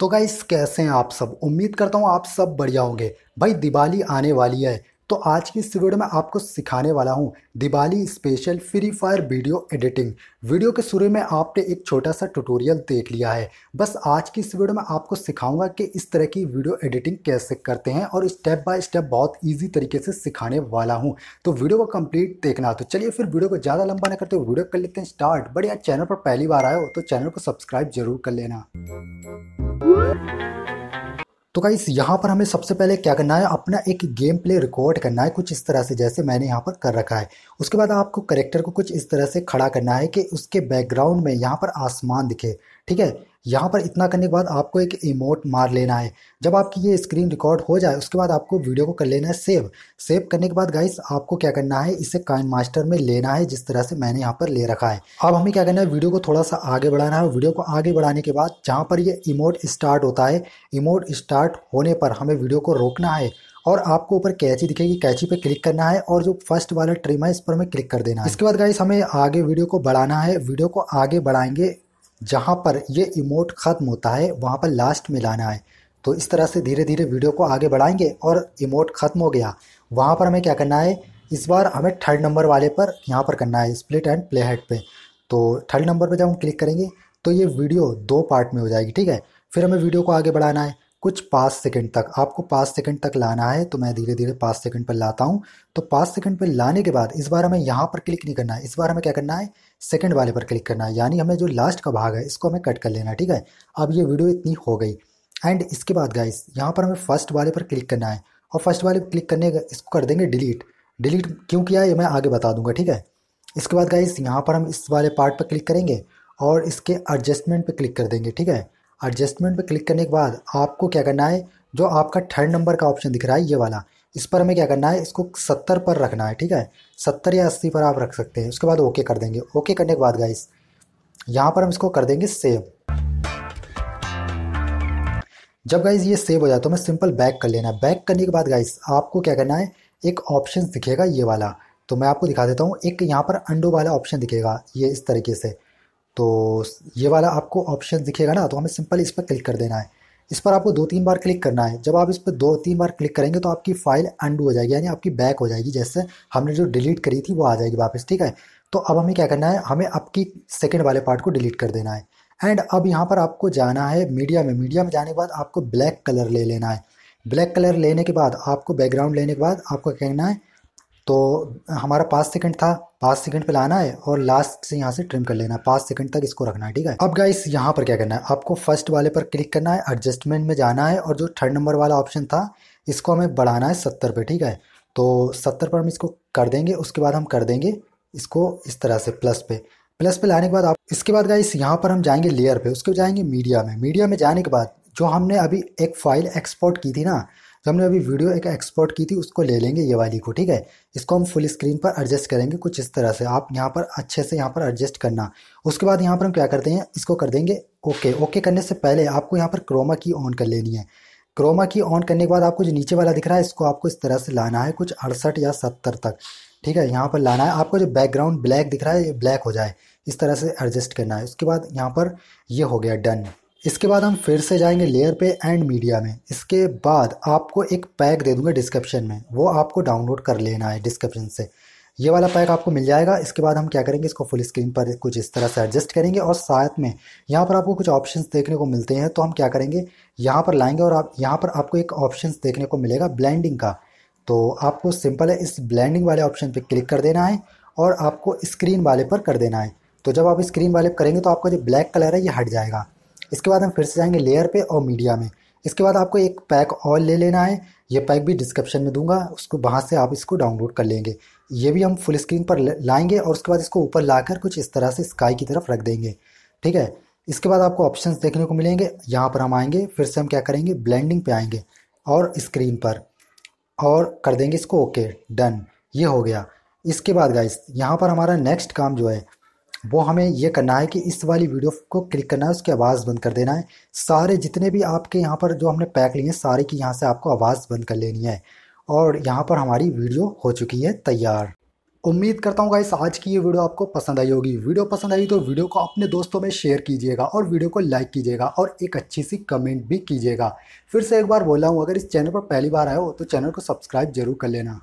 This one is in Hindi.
तो गाइस कैसे हैं आप सब उम्मीद करता हूँ आप सब बढ़िया होंगे भाई दिवाली आने वाली है तो आज की इस वीडियो में आपको सिखाने वाला हूँ Diwali special free fire video editing video के शुरू में आपने एक छोटा सा ट्यूटोरियल देख लिया है बस आज की इस वीडियो में आपको सिखाऊंगा कि इस तरह की वीडियो एडिटिंग कैसे करते हैं और स्टेप बाय स्टेप बहुत ईजी तरीके से सिखाने वाला हूँ तो वीडियो को कम्प्लीट देखना तो चलिए फिर वीडियो को ज़्यादा लंबा ना करते वीडियो कर लेते हैं स्टार्ट बढ़िया चैनल पर पहली बार आए हो तो चैनल को सब्सक्राइब जरूर कर लेना तो गाइस यहाँ पर हमें सबसे पहले क्या करना है अपना एक गेम प्ले रिकॉर्ड करना है कुछ इस तरह से जैसे मैंने यहाँ पर कर रखा है उसके बाद आपको करेक्टर को कुछ इस तरह से खड़ा करना है कि उसके बैकग्राउंड में यहाँ पर आसमान दिखे ठीक है यहाँ पर इतना करने के बाद आपको एक इमोट मार लेना है जब आपकी ये स्क्रीन रिकॉर्ड हो जाए उसके बाद आपको वीडियो को कर लेना है सेव सेव करने के बाद गाइस आपको क्या करना है इसे काइन मास्टर में लेना है जिस तरह से मैंने यहाँ पर ले रखा है अब हमें क्या करना है वीडियो को थोड़ा सा आगे बढ़ाना है वीडियो को आगे बढ़ाने के बाद जहाँ पर ये इमोट स्टार्ट होता है इमोट स्टार्ट होने पर हमें वीडियो को रोकना है और आपको ऊपर कैची दिखेगी कैची पे क्लिक करना है और जो फर्स्ट वाला ट्रिम है इस पर हमें क्लिक कर देना है इसके बाद गाइस हमें आगे वीडियो को बढ़ाना है वीडियो को आगे बढ़ाएंगे जहाँ पर ये इमोट ख़त्म होता है वहाँ पर लास्ट में लाना है तो इस तरह से धीरे धीरे वीडियो को आगे बढ़ाएंगे और इमोट ख़त्म हो गया वहाँ पर हमें क्या करना है इस बार हमें थर्ड नंबर वाले पर यहाँ पर करना है स्प्लिट एंड प्ले हेड पर तो थर्ड नंबर पर जब हम क्लिक करेंगे तो ये वीडियो दो पार्ट में हो जाएगी ठीक है फिर हमें वीडियो को आगे बढ़ाना है कुछ पाँच सेकंड तक आपको पाँच सेकंड तक लाना है तो मैं धीरे धीरे पाँच सेकंड पर लाता हूँ तो पाँच सेकंड पर लाने के बाद इस बार हमें यहाँ पर क्लिक नहीं करना है इस बार हमें क्या करना है सेकंड वाले पर क्लिक करना है यानी हमें जो लास्ट का भाग है इसको हमें कट कर लेना है ठीक है अब ये वीडियो इतनी हो गई एंड इसके बाद गाइस यहाँ पर हमें फर्स्ट वाले पर क्लिक करना है और फर्स्ट वाले पर क्लिक करने इसको कर देंगे डिलीट डिलीट क्यों किया है मैं आगे बता दूंगा ठीक है इसके बाद गाइस यहाँ पर हम इस वाले पार्ट पर क्लिक करेंगे और इसके एडजस्टमेंट पर क्लिक कर देंगे ठीक है एडजस्टमेंट पे क्लिक करने के बाद आपको क्या करना है जो आपका थर्ड नंबर का ऑप्शन दिख रहा है ये वाला इस पर हमें क्या करना है इसको सत्तर पर रखना है ठीक है सत्तर या अस्सी पर आप रख सकते हैं उसके बाद ओके कर देंगे ओके करने के बाद गाइस यहाँ पर हम इसको कर देंगे सेव जब गाइज ये सेव हो जाए तो हमें सिंपल बैक कर लेना है बैक करने के बाद गाइस आपको क्या करना है एक ऑप्शन दिखेगा ये वाला तो मैं आपको दिखा देता हूँ एक यहाँ पर अंडो वाला ऑप्शन दिखेगा ये इस तरीके से तो ये वाला आपको ऑप्शन दिखेगा ना तो हमें सिंपल इस पर क्लिक कर देना है इस पर आपको दो तीन बार क्लिक करना है जब आप इस पर दो तीन बार क्लिक करेंगे तो आपकी फाइल अंडू हो जाएगी यानी आपकी बैक हो जाएगी जैसे हमने जो डिलीट करी थी वो आ जाएगी वापस ठीक है तो अब हमें क्या करना है हमें आपकी सेकेंड वाले पार्ट को डिलीट कर देना है एंड अब यहाँ पर आपको जाना है मीडिया में मीडिया में जाने के बाद आपको ब्लैक कलर ले लेना है ब्लैक कलर लेने के बाद आपको बैकग्राउंड लेने के बाद आपको क्या करना है तो हमारा पाँच सेकंड था पाँच सेकंड पे लाना है और लास्ट से यहाँ से ट्रिम कर लेना है पाँच सेकंड तक इसको रखना है ठीक है अब गाइस यहाँ पर क्या करना है आपको फर्स्ट वाले पर क्लिक करना है एडजस्टमेंट में जाना है और जो थर्ड नंबर वाला ऑप्शन था इसको हमें बढ़ाना है सत्तर पर ठीक है तो सत्तर पर हम इसको कर देंगे उसके बाद हम कर देंगे इसको इस तरह से प्लस पे प्लस पे लाने के बाद आप इसके बाद गाइस यहाँ पर हम जाएंगे लेयर पे उसके जाएंगे मीडिया में मीडिया में जाने के बाद जो हमने अभी एक फाइल एक्सपोर्ट की थी ना तो हमने अभी वीडियो एक एक्सपोर्ट की थी उसको ले लेंगे ये वाली को ठीक है इसको हम फुल स्क्रीन पर एडजस्ट करेंगे कुछ इस तरह से आप यहाँ पर अच्छे से यहाँ पर एडजस्ट करना उसके बाद यहाँ पर हम क्या करते हैं इसको कर देंगे ओके ओके करने से पहले आपको यहाँ पर क्रोमा की ऑन कर लेनी है क्रोमा की ऑन करने के बाद आपको जो नीचे वाला दिख रहा है इसको आपको इस तरह से लाना है कुछ अड़सठ या सत्तर तक ठीक है यहाँ पर लाना है आपको जो बैकग्राउंड ब्लैक दिख रहा है ये ब्लैक हो जाए इस तरह से एडजस्ट करना है उसके बाद यहाँ पर ये हो गया डन इसके बाद हम फिर से जाएंगे लेयर पे एंड मीडिया में इसके बाद आपको एक पैक दे दूंगा डिस्क्रिप्शन में वो आपको डाउनलोड कर लेना है डिस्क्रिप्शन से ये वाला पैक आपको मिल जाएगा इसके बाद हम क्या करेंगे इसको फुल स्क्रीन पर कुछ इस तरह से एडजस्ट करेंगे और साथ में यहाँ पर आपको कुछ ऑप्शंस देखने को मिलते हैं तो हम क्या करेंगे यहाँ पर लाएंगे और आप यहाँ पर आपको एक ऑप्शंस देखने को मिलेगा ब्लेंडिंग का तो आपको सिंपल है इस ब्लेंडिंग वाले ऑप्शन पर क्लिक कर देना है और आपको स्क्रीन वाले पर कर देना है तो जब आप स्क्रीन वाले करेंगे तो आपका जो ब्लैक कलर है ये हट जाएगा इसके बाद हम फिर से जाएंगे लेयर पे और मीडिया में इसके बाद आपको एक पैक और ले लेना है ये पैक भी डिस्क्रिप्शन में दूंगा उसको वहाँ से आप इसको डाउनलोड कर लेंगे ये भी हम फुल स्क्रीन पर लाएंगे और उसके बाद इसको ऊपर लाकर कुछ इस तरह से स्काई की तरफ रख देंगे ठीक है इसके बाद आपको ऑप्शंस देखने को मिलेंगे यहाँ पर हम आएंगे फिर से हम क्या करेंगे ब्लेंडिंग पे आएंगे और स्क्रीन पर और कर देंगे इसको ओके डन ये हो गया इसके बाद गाइस यहाँ पर हमारा नेक्स्ट काम जो है वो हमें ये करना है कि इस वाली वीडियो को क्लिक करना है उसकी आवाज़ बंद कर देना है सारे जितने भी आपके यहाँ पर जो हमने पैक लिए हैं सारे की यहाँ से आपको आवाज़ बंद कर लेनी है और यहाँ पर हमारी वीडियो हो चुकी है तैयार उम्मीद करता हूँ गाइस आज की ये वीडियो आपको पसंद आई होगी वीडियो पसंद आई तो वीडियो को अपने दोस्तों में शेयर कीजिएगा और वीडियो को लाइक कीजिएगा और एक अच्छी सी कमेंट भी कीजिएगा फिर से एक बार बोला हूँ अगर इस चैनल पर पहली बार आए हो तो चैनल को सब्सक्राइब जरूर कर लेना